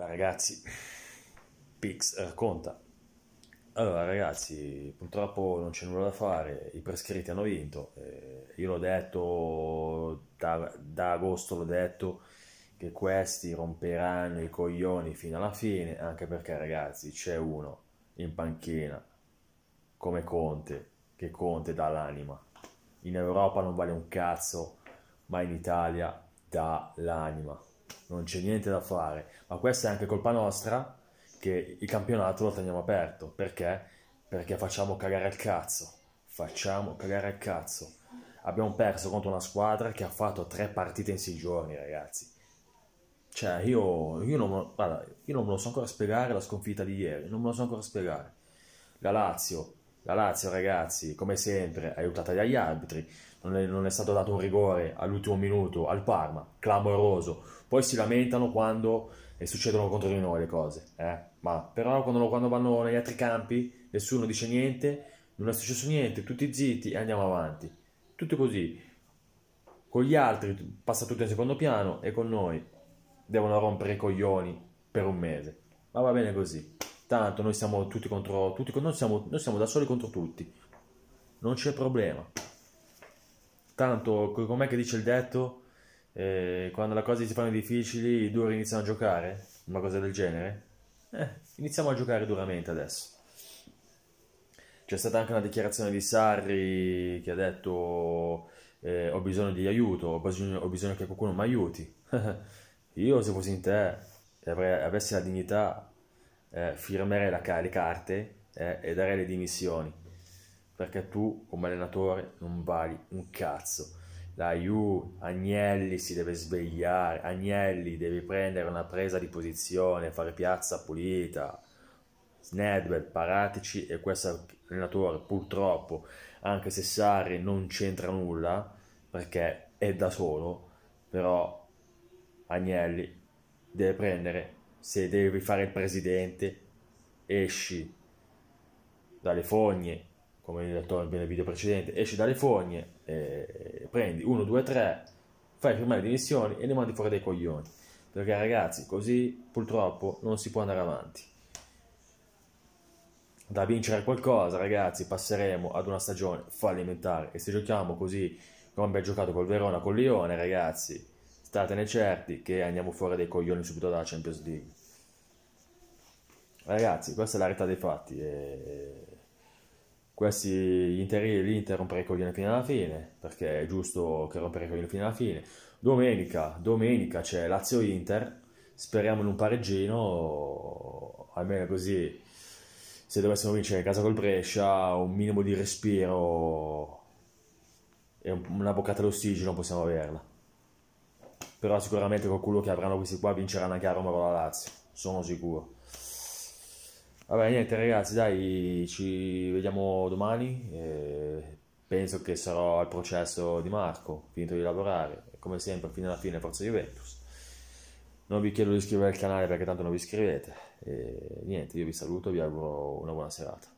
Allora ragazzi, Pix racconta. Eh, allora ragazzi, purtroppo non c'è nulla da fare, i prescritti hanno vinto, eh, io l'ho detto, da, da agosto l'ho detto, che questi romperanno i coglioni fino alla fine, anche perché ragazzi c'è uno in panchina come Conte, che Conte dà l'anima. In Europa non vale un cazzo, ma in Italia dà l'anima non c'è niente da fare, ma questa è anche colpa nostra che il campionato lo teniamo aperto, perché? Perché facciamo cagare al cazzo, facciamo cagare al cazzo. Abbiamo perso contro una squadra che ha fatto tre partite in sei giorni, ragazzi. Cioè, io, io, non, guarda, io non me lo so ancora spiegare la sconfitta di ieri, non me lo so ancora spiegare. La Lazio la Lazio, ragazzi, come sempre, aiutata dagli arbitri, non è, non è stato dato un rigore all'ultimo minuto al Parma, clamoroso. Poi si lamentano quando e eh, succedono contro di noi le cose, eh? ma però quando, quando, vanno negli altri campi nessuno dice niente, non è successo niente, tutti zitti e andiamo avanti, tutto così, con gli altri passa tutto in secondo piano e con noi devono rompere i coglioni per un mese, ma va bene così tanto noi siamo tutti contro tutti, noi siamo, noi siamo da soli contro tutti, non c'è problema. Tanto com'è che dice il detto, eh, quando le cose si fanno difficili i duri iniziano a giocare, una cosa del genere? Eh, iniziamo a giocare duramente adesso. C'è stata anche una dichiarazione di Sarri che ha detto eh, ho bisogno di aiuto, ho bisogno, ho bisogno che qualcuno mi aiuti. Io se fossi in te e avessi la dignità eh, firmerei la, le carte eh, e darei le dimissioni, perché tu come allenatore non vali un cazzo. La Ju, uh, Agnelli si deve svegliare, Agnelli deve prendere una presa di posizione, fare piazza pulita, Snedwell, Paratici e questo allenatore purtroppo, anche se Sarri non c'entra nulla, perché è da solo, però Agnelli deve prendere se devi fare il presidente, esci dalle fogne, come detto nel video precedente, esci dalle fogne, eh, prendi 1, 2, 3, fai firmare le dimissioni e ne mandi fuori dei coglioni. Perché ragazzi, così purtroppo non si può andare avanti. Da vincere qualcosa, ragazzi, passeremo ad una stagione fallimentare e se giochiamo così come abbiamo giocato col Verona, col Lione, ragazzi, statene certi che andiamo fuori dai coglioni subito dalla Champions League. Ragazzi, questa è la realtà dei fatti. E... Questi gli interi l'Inter rompere i coglioni fino alla fine, perché è giusto che rompere i coglioni fino alla fine. Domenica, domenica c'è Lazio-Inter, speriamo in un pareggino, almeno così se dovessimo vincere in casa col Brescia, un minimo di respiro e una boccata d'ossigeno possiamo averla però sicuramente con quello che avranno questi qua vinceranno anche gara come con la Lazio, sono sicuro. Vabbè, niente ragazzi, dai, ci vediamo domani. E penso che sarò al processo di Marco, finito di lavorare. Come sempre, fino alla fine, forza Juventus. Non vi chiedo di iscrivervi al canale perché tanto non vi iscrivete. E niente, io vi saluto e vi auguro una buona serata.